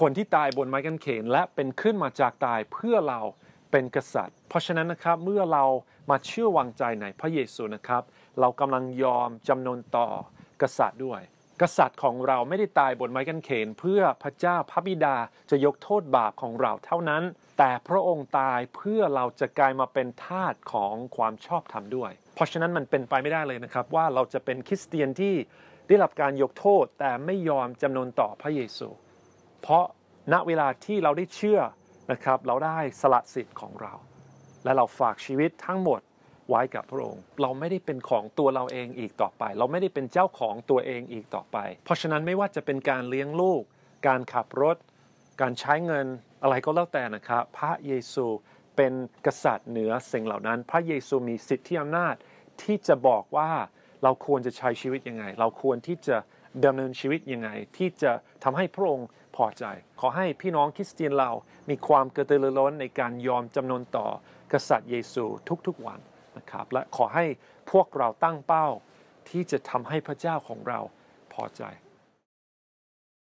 คนที่ตายบนไม้กางเขน และเป็นขึ้นมาจากตายเพื่อเราเป็นกษัตริย์ เพราะฉะนั้นนะครับเมื่อเรามาเชื่อวางใจในพระเยซูนะครับ เรากำลังยอมจำนนต่อกษัตริย์ด้วย กษัตริย์ของเราไม่ได้ตายบนไม้กางเขน เพื่อพระเจ้าพระบิดาจะยกโทษบาปของเราเท่านั้น แต่พระองค์ตายเพื่อเราจะกลายมาเป็นทาสของความชอบธรรมด้วย เพราะฉะนั้นมันเป็นไปไม่ได้เลยนะครับว่าเราจะเป็นคริสเตียนที่ได้รับการยกโทษ แต่ไม่ยอมจำนนต่อพระเยซูเพราะณเวลาที่เราได้เชื่อนะครับ เราได้สละสิทธิ์ของเรา และเราฝากชีวิตทั้งหมดไว้กับพระองค์เราไม่ได้เป็นของตัวเราเองอีกต่อไป เราไม่ได้เป็นเจ้าของตัวเองอีกต่อไป เพราะฉะนั้นไม่ว่าจะเป็นการเลี้ยงลูก การขับรถ การใช้เงินอะไรก็แล้วแต่นะครับ พระเยซูเป็นกษัตริย์เหนือสิ่งเหล่านั้น พระเยซู มีสิทธิอำนาจ ที่จะบอกว่าเราควรจะใช้ชีวิตยังไง เราควรที่จะดำเนินชีวิตยังไงที่จะทำให้พระองค์พอใจ ขอให้พี่น้องคริสเตียนเรา มีความกระตือรือร้นในการยอมจำนนต่อกษัตริย์เยซูทุกๆวันนะครับและขอให้พวกเราตั้งเป้า ที่จะทำให้พระเจ้าของเราพอใจ